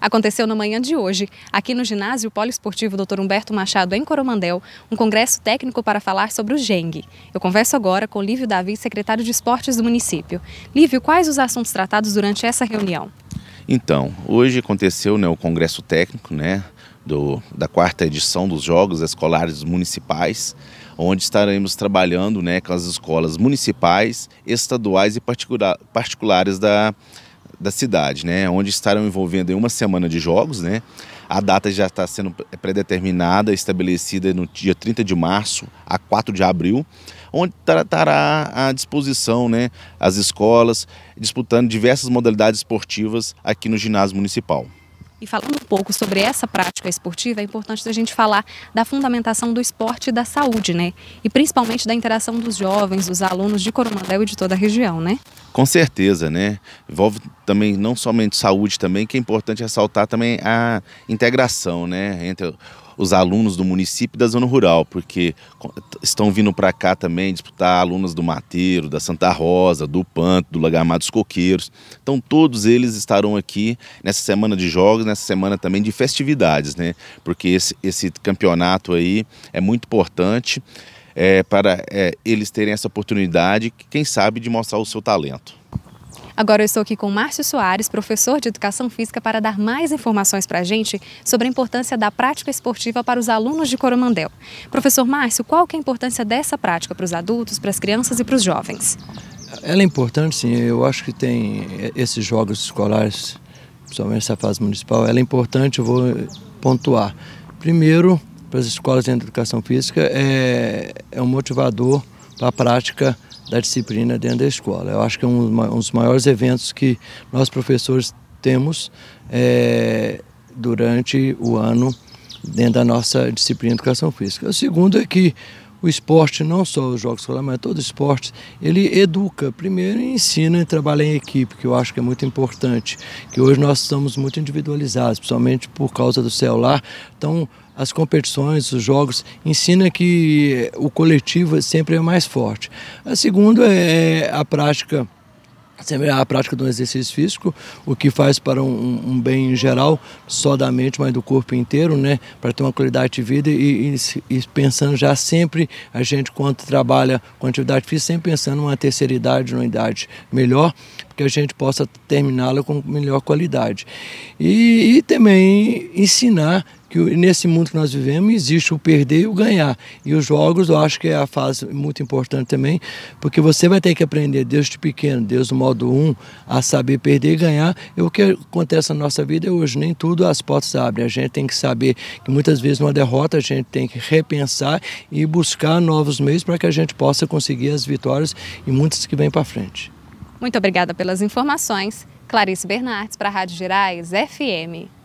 Aconteceu na manhã de hoje, aqui no ginásio poliesportivo Dr. Humberto Machado, em Coromandel, um congresso técnico para falar sobre o GENG. Eu converso agora com Lívio Davi, secretário de Esportes do município. Lívio, quais os assuntos tratados durante essa reunião? Então, hoje aconteceu né, o congresso técnico, né? Do, da quarta edição dos Jogos Escolares Municipais, onde estaremos trabalhando né, com as escolas municipais, estaduais e particulares da, da cidade, né? Onde estarão envolvendo em uma semana de jogos, né? A data já está sendo predeterminada, estabelecida no dia 30 de março a 4 de abril, onde estará à disposição né, as escolas disputando diversas modalidades esportivas aqui no ginásio municipal. E falando um pouco sobre essa prática esportiva, é importante a gente falar da fundamentação do esporte e da saúde, né? E principalmente da interação dos jovens, dos alunos de Coromandel e de toda a região, né? Com certeza, né? Envolve também não somente saúde também, que é importante ressaltar também a integração, né? Entre os alunos do município e da zona rural, porque estão vindo para cá também disputar alunos do Mateiro, da Santa Rosa, do Panto, do Lagamar dos Coqueiros. Então todos eles estarão aqui nessa semana de jogos, nessa semana também de festividades, né? Porque esse, esse campeonato aí é muito importante é, para é, eles terem essa oportunidade, quem sabe, de mostrar o seu talento. Agora eu estou aqui com Márcio Soares, professor de Educação Física, para dar mais informações para a gente sobre a importância da prática esportiva para os alunos de Coromandel. Professor Márcio, qual que é a importância dessa prática para os adultos, para as crianças e para os jovens? Ela é importante, sim. Eu acho que tem é, esses jogos escolares, principalmente essa fase municipal, ela é importante, eu vou pontuar. Primeiro, para as escolas de educação física, é, é um motivador para a prática esportiva da disciplina dentro da escola. Eu acho que é um, um dos maiores eventos que nós professores temos é, durante o ano dentro da nossa disciplina de educação física. O segundo é que o esporte, não só os jogos escolares, mas todo esporte, ele educa primeiro ensina e trabalha em equipe, que eu acho que é muito importante. Que hoje nós estamos muito individualizados, principalmente por causa do celular. Então, as competições, os jogos, ensina que o coletivo sempre é mais forte. A segunda é a prática semelhar a prática de um exercício físico, o que faz para um, um, bem em geral, só da mente, mas do corpo inteiro, né? Para ter uma qualidade de vida e, e, e, pensando já sempre, a gente quando trabalha com atividade física, sempre pensando numa terceira idade, numa idade melhor, que a gente possa terminá-la com melhor qualidade. E, e também ensinar que nesse mundo que nós vivemos existe o perder e o ganhar. E os jogos eu acho que é a fase muito importante também, porque você vai ter que aprender desde pequeno, desde o modo 1, um, a saber perder e ganhar. E o que acontece na nossa vida é hoje, nem tudo as portas abrem. A gente tem que saber que muitas vezes numa derrota a gente tem que repensar e buscar novos meios para que a gente possa conseguir as vitórias e muitas que vêm para frente. Muito obrigada pelas informações. Clarice Bernardes para a Rádio Gerais FM.